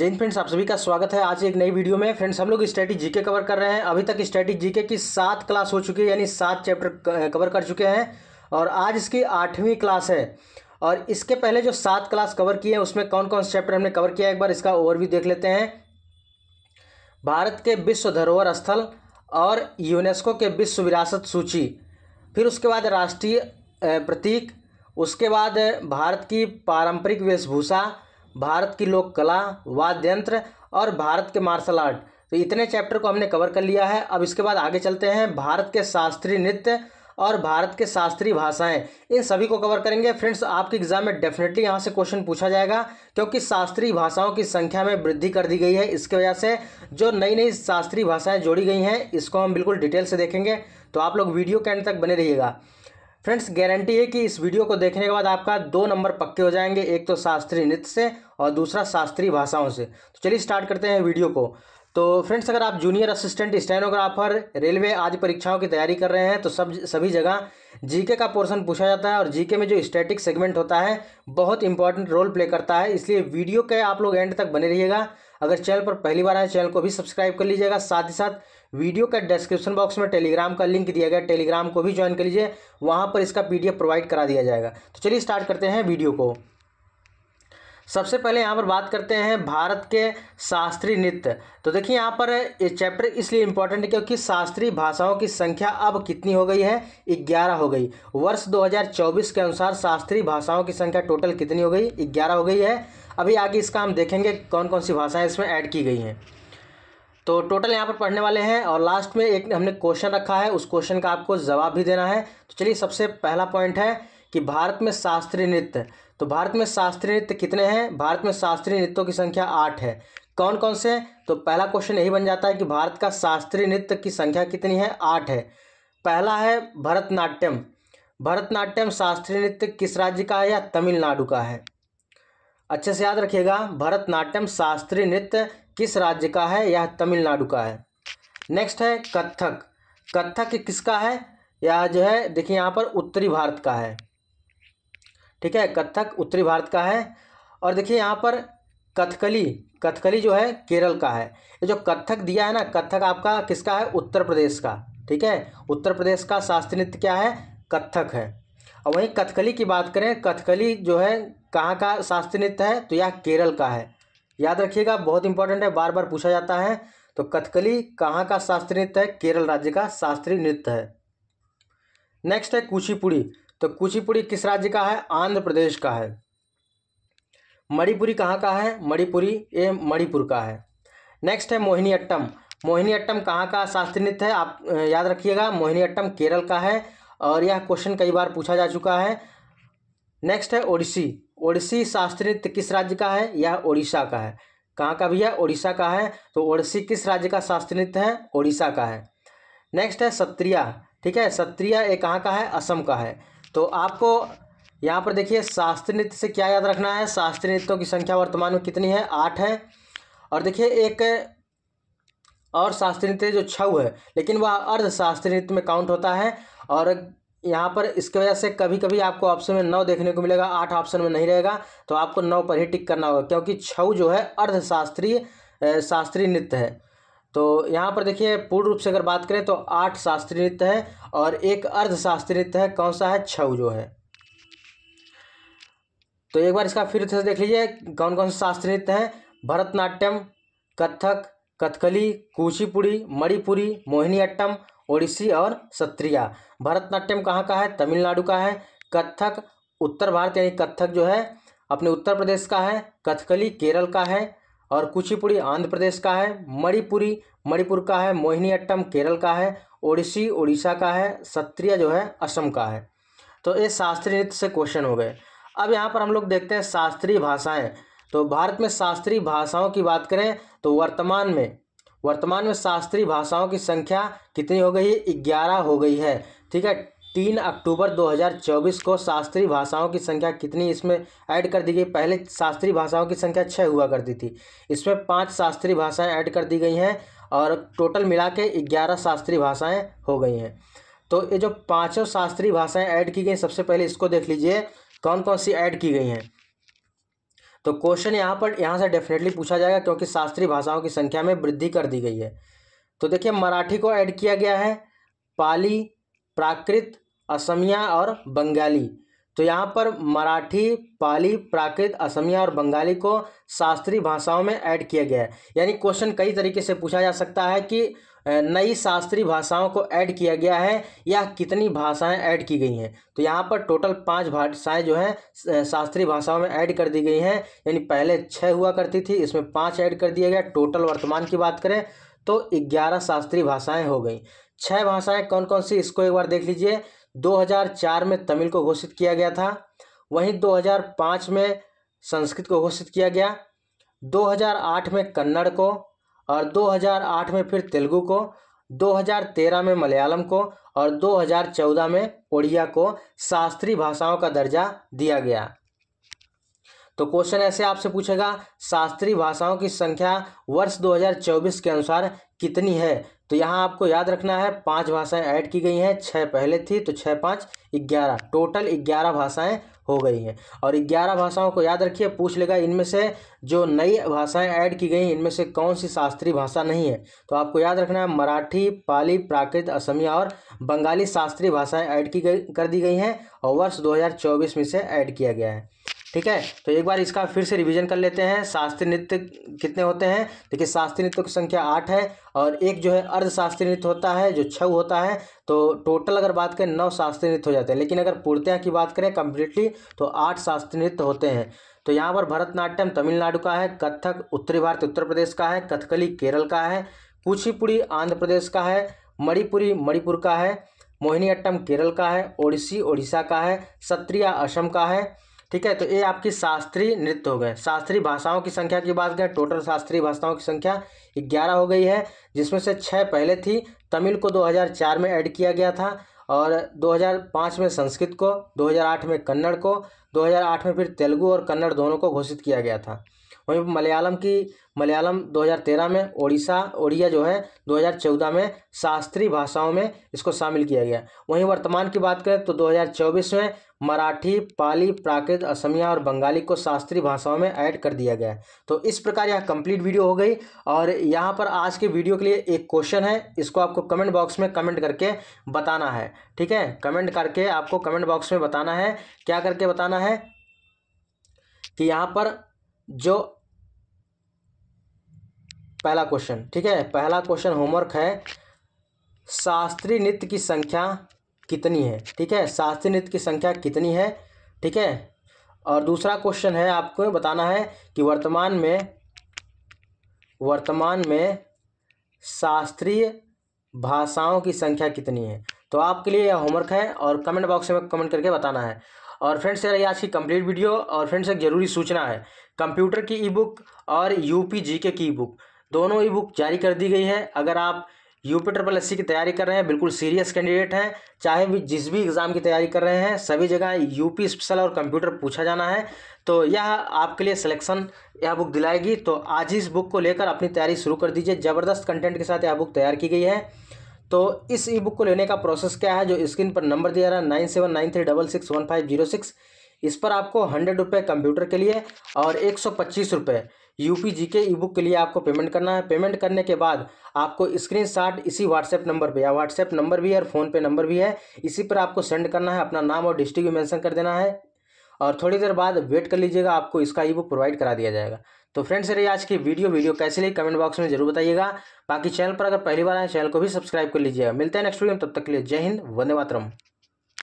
Jain friends आप सभी का स्वागत है आज एक नई वीडियो में फ्रेंड्स हम लोग स्टैटिक जीके कवर कर रहे हैं अभी तक स्टैटिक जीके की सात क्लास हो चुकी है यानी सात चैप्टर कवर कर चुके हैं और आज इसकी आठवीं क्लास है और इसके पहले जो सात क्लास कवर किए हैं उसमें कौन कौन से चैप्टर हमने कवर किया एक बार इसका ओवरव्यू देख लेते हैं भारत के विश्व धरोहर स्थल और यूनेस्को के विश्व विरासत सूची फिर उसके बाद राष्ट्रीय प्रतीक उसके बाद भारत की पारंपरिक वेशभूषा भारत की लोक कला वाद्य यंत्र और भारत के मार्शल आर्ट तो इतने चैप्टर को हमने कवर कर लिया है अब इसके बाद आगे चलते हैं भारत के शास्त्रीय नृत्य और भारत के शास्त्रीय भाषाएं इन सभी को कवर करेंगे फ्रेंड्स आपके एग्जाम में डेफिनेटली यहां से क्वेश्चन पूछा जाएगा क्योंकि शास्त्रीय भाषाओं की संख्या में वृद्धि कर दी गई है इसके वजह से जो नई नई शास्त्रीय भाषाएं जोड़ी गई हैं इसको हम बिल्कुल डिटेल से देखेंगे तो आप लोग वीडियो के एंड तक बने रहिएगा फ्रेंड्स गारंटी है कि इस वीडियो को देखने के बाद आपका दो नंबर पक्के हो जाएंगे एक तो शास्त्रीय नृत्य से और दूसरा शास्त्रीय भाषाओं से तो चलिए स्टार्ट करते हैं वीडियो को तो फ्रेंड्स अगर आप जूनियर असिस्टेंट स्टेनोग्राफर रेलवे आदि परीक्षाओं की तैयारी कर रहे हैं तो सब सभी जगह जीके का पोर्शन पूछा जाता है और जीके में जो स्टैटिक सेगमेंट होता है बहुत इंपॉर्टेंट रोल प्ले करता है इसलिए वीडियो के आप लोग एंड तक बने रहिएगा अगर चैनल पर पहली बार आए चैनल को भी सब्सक्राइब कर लीजिएगा साथ ही साथ वीडियो का डिस्क्रिप्शन बॉक्स में टेलीग्राम का लिंक दिया गया टेलीग्राम को भी ज्वाइन कर लीजिए वहाँ पर इसका पी प्रोवाइड करा दिया जाएगा तो चलिए स्टार्ट करते हैं वीडियो को सबसे पहले यहाँ पर बात करते हैं भारत के शास्त्रीय नृत्य तो देखिए यहाँ पर ये चैप्टर इसलिए इम्पोर्टेंट है क्योंकि शास्त्रीय भाषाओं की संख्या अब कितनी हो गई है ग्यारह हो गई वर्ष 2024 के अनुसार शास्त्रीय भाषाओं की संख्या टोटल कितनी हो गई ग्यारह हो गई है अभी आगे इसका हम देखेंगे कौन कौन सी भाषाएँ इसमें ऐड की गई हैं तो टोटल यहाँ पर पढ़ने वाले हैं और लास्ट में एक हमने क्वेश्चन रखा है उस क्वेश्चन का आपको जवाब भी देना है तो चलिए सबसे पहला पॉइंट है कि भारत में शास्त्रीय नृत्य तो भारत में शास्त्रीय नृत्य कितने हैं भारत में शास्त्रीय नृत्यों की संख्या आठ है कौन कौन से तो पहला क्वेश्चन यही बन जाता है कि भारत का शास्त्रीय नृत्य की संख्या कितनी है आठ है पहला है भरतनाट्यम भरतनाट्यम शास्त्रीय नृत्य किस राज्य का है या तमिलनाडु का है अच्छे से याद रखिएगा भरतनाट्यम शास्त्रीय नृत्य किस राज्य का है यह तमिलनाडु का है नेक्स्ट है कथक कथक किसका है यह जो है देखिए यहाँ पर उत्तरी भारत का है ठीक है कथक उत्तरी भारत का है और देखिए यहाँ पर कथकली कथकली जो है केरल का है ये जो कथक दिया है ना कथक आपका किसका है उत्तर प्रदेश का ठीक है उत्तर प्रदेश का शास्त्रीय नृत्य क्या है कथक है और वहीं कथकली की बात करें कथकली जो है कहाँ का शास्त्रीय नृत्य है तो यह केरल का है याद रखिएगा बहुत इंपॉर्टेंट है बार बार पूछा जाता है तो कथकली कहाँ का शास्त्रीय नृत्य है केरल राज्य का शास्त्रीय नृत्य है नेक्स्ट है कुचिपुड़ी तो कुचिपुड़ी किस राज्य का है आंध्र प्रदेश का है मणिपुरी कहाँ का है मणिपुरी ये मणिपुर का है नेक्स्ट है मोहिनी अट्टम मोहिनी अट्टम कहाँ का शास्त्रीय नृत्य है आप याद रखिएगा मोहिनी अट्टम केरल का है और यह क्वेश्चन कई बार पूछा जा चुका है नेक्स्ट है ओडिसी ओडिसी शास्त्रीय नृत्य किस राज्य का है यह ओडिशा का है कहाँ का भी है ओडिशा का है तो ओडिसी किस राज्य का शास्त्रीय नृत्य है ओडिशा का है नेक्स्ट है सत्रिया ठीक है सत्रिया ये कहाँ का है असम का है तो आपको यहाँ पर देखिए शास्त्रीय नृत्य से क्या याद रखना है शास्त्रीय नृत्यों की संख्या वर्तमान में कितनी है आठ है और देखिए एक और शास्त्रीय नृत्य जो छऊ है लेकिन वह अर्ध शास्त्रीय नृत्य में काउंट होता है और यहाँ पर इसकी वजह से कभी कभी आपको ऑप्शन में नौ देखने को मिलेगा आठ ऑप्शन में नहीं रहेगा तो आपको नौ पर ही टिक करना होगा क्योंकि छऊ जो है अर्धशास्त्रीय शास्त्रीय नृत्य है तो यहाँ पर देखिए पूर्ण रूप से अगर बात करें तो आठ शास्त्रीय नृत्य है और एक अर्धशास्त्रीय नृत्य है कौन सा है छऊ जो है तो एक बार इसका फिर से देख लीजिए कौन कौन से शास्त्रीय नृत्य हैं भरतनाट्यम कथक कथकली कुचिपुड़ी मणिपुरी मोहिनीअट्टम ओडिसी और सत्रिया भरतनाट्यम कहाँ का है तमिलनाडु का है कथक उत्तर भारत यानी कथक जो है अपने उत्तर प्रदेश का है कथकली केरल का है और कुचिपुड़ी आंध्र प्रदेश का है मणिपुरी मणिपुर का है मोहिनी अट्टम केरल का है ओडिसी उड़ीसा का है सत्रिया जो है असम का है तो ये शास्त्रीय नृत्य से क्वेश्चन हो गए अब यहाँ पर हम लोग देखते हैं शास्त्रीय भाषाएं तो भारत में शास्त्रीय भाषाओं की बात करें तो वर्तमान में वर्तमान में शास्त्रीय भाषाओं की संख्या कितनी हो गई है ग्यारह हो गई है ठीक है तीन अक्टूबर 2024 को शास्त्रीय भाषाओं की संख्या कितनी इसमें ऐड कर दी गई पहले शास्त्रीय भाषाओं की संख्या छः हुआ करती थी इसमें पांच शास्त्रीय भाषाएं ऐड कर दी गई हैं और टोटल मिला के ग्यारह शास्त्रीय भाषाएं हो गई हैं तो ये जो पांचों शास्त्रीय भाषाएं ऐड की गई सबसे पहले इसको देख लीजिए कौन कौन सी ऐड की गई हैं तो क्वेश्चन यहाँ पर यहाँ से डेफिनेटली पूछा जाएगा क्योंकि शास्त्रीय भाषाओं की संख्या में वृद्धि कर दी गई है तो देखिए मराठी को ऐड किया गया है पाली प्राकृत असमिया और बंगाली तो यहाँ पर मराठी पाली प्राकृत असमिया और बंगाली को शास्त्रीय भाषाओं में ऐड किया गया है यानी क्वेश्चन कई तरीके से पूछा जा सकता है कि नई शास्त्रीय भाषाओं को ऐड किया गया है या कितनी भाषाएं ऐड की गई हैं तो यहाँ पर टोटल पांच भाषाएं जो हैं शास्त्रीय भाषाओं में ऐड कर दी गई हैं यानी पहले छः हुआ करती थी इसमें पांच ऐड कर दिया गया टोटल वर्तमान की बात करें तो ग्यारह शास्त्रीय भाषाएं हो गई छः भाषाएं कौन कौन सी इसको एक बार देख लीजिए दो में तमिल को घोषित किया गया था वहीं दो में संस्कृत को घोषित किया गया 2008 में कन्नड़ को और 2008 में फिर तेलुगु को 2013 में मलयालम को और 2014 में ओडिया को शास्त्रीय भाषाओं का दर्जा दिया गया तो क्वेश्चन ऐसे आपसे पूछेगा शास्त्रीय भाषाओं की संख्या वर्ष 2024 के अनुसार कितनी है तो यहाँ आपको याद रखना है पांच भाषाएं ऐड की गई हैं छः पहले थी तो छः पाँच ग्यारह टोटल ग्यारह भाषाएं हो गई हैं और ग्यारह भाषाओं को याद रखिए पूछ लेगा इनमें से जो नई भाषाएं ऐड की गई इनमें से कौन सी शास्त्रीय भाषा नहीं है तो आपको याद रखना है मराठी पाली प्राकृत असमिया और बंगाली शास्त्रीय भाषाएं ऐड की गई कर दी गई हैं और वर्ष 2024 में से ऐड किया गया है ठीक है तो एक बार इसका फिर से रिवीजन कर लेते हैं शास्त्रीय नृत्य कितने होते हैं देखिए शास्त्रीय नृत्य की संख्या आठ है और एक जो है अर्धशास्त्रीय नृत्य होता है जो छः होता है तो टोटल अगर बात करें नौ शास्त्रीय नृत्य हो जाते हैं लेकिन अगर पूर्तियाँ की बात करें कम्प्लीटली तो आठ शास्त्रीय नृत्य होते हैं तो यहाँ पर भरतनाट्यम तमिलनाडु का है कथक उत्तरी भारत उत्तर प्रदेश का है कथकली केरल का है कुचिपुड़ी आंध्र प्रदेश का है मणिपुरी मणिपुर का है मोहिनीअट्टम केरल का है ओडिसी ओडिशा का है सत्रिया असम का है ठीक है तो ये आपकी शास्त्रीय नृत्य हो गए शास्त्रीय भाषाओं की संख्या की बात करें टोटल शास्त्रीय भाषाओं की संख्या ग्यारह हो गई है जिसमें से छः पहले थी तमिल को 2004 में ऐड किया गया था और 2005 में संस्कृत को 2008 में कन्नड़ को 2008 में फिर तेलुगु और कन्नड़ दोनों को घोषित किया गया था वहीं मलयालम की मलयालम 2013 में ओडिशा ओडिया जो है 2014 में शास्त्रीय भाषाओं में इसको शामिल किया गया वहीं वर्तमान की बात करें तो 2024 में मराठी पाली प्राकृत असमिया और बंगाली को शास्त्रीय भाषाओं में ऐड कर दिया गया तो इस प्रकार यह कंप्लीट वीडियो हो गई और यहाँ पर आज के वीडियो के लिए एक क्वेश्चन है इसको आपको कमेंट बॉक्स में कमेंट करके बताना है ठीक है कमेंट करके आपको कमेंट बॉक्स में बताना है क्या करके बताना है कि यहाँ पर जो पहला क्वेश्चन ठीक है पहला क्वेश्चन होमवर्क है शास्त्रीय नृत्य की संख्या कितनी है ठीक है शास्त्रीय नृत्य की संख्या कितनी है ठीक है और दूसरा क्वेश्चन है आपको बताना है कि वर्तमान में वर्तमान में शास्त्रीय भाषाओं की संख्या कितनी है तो आपके लिए यह होमवर्क है और कमेंट बॉक्स में कमेंट करके बताना है और फ्रेंड्स यार ये आज की कंप्लीट वीडियो और फ्रेंड्स एक ज़रूरी सूचना है कंप्यूटर की ई बुक और यू पी जी के की बुक दोनों ई बुक जारी कर दी गई है अगर आप यू पी ट्रिपल एस की तैयारी कर रहे हैं बिल्कुल सीरियस कैंडिडेट हैं चाहे भी जिस भी एग्ज़ाम की तैयारी कर रहे हैं सभी जगह यूपी स्पेशल और कंप्यूटर पूछा जाना है तो यह आपके लिए सिलेक्शन यह बुक दिलाएगी तो आज ही इस बुक को लेकर अपनी तैयारी शुरू कर दीजिए ज़बरदस्त कंटेंट के साथ यह बुक तैयार की गई है तो इस ई बुक को लेने का प्रोसेस क्या है जो स्क्रीन पर नंबर दिया रहा है nine seven nine three double six one five zero six इस पर आपको हंड्रेड रुपये कंप्यूटर के लिए और एक सौ पच्चीस रुपये यू पी जी के ई बुक के लिए आपको पेमेंट करना है पेमेंट करने के बाद आपको स्क्रीन शॉट इसी व्हाट्सएप नंबर पे या व्हाट्सएप नंबर भी है और फ़ोनपे नंबर भी है इसी पर आपको सेंड करना है अपना नाम और डिस्ट्रिक्ट भी मैंसन कर देना है और थोड़ी देर बाद वेट कर लीजिएगा आपको इसका ई बुक प्रोवाइड करा दिया जाएगा तो फ्रेंड्स रही आज की वीडियो वीडियो कैसे लगी कमेंट बॉक्स में जरूर बताइएगा बाकी चैनल पर अगर पहली बार आए चैनल को भी सब्सक्राइब कर लीजिएगा मिलते हैं नेक्स्ट वीडियो में तब तक के लिए जय हिंद वंदे मातरम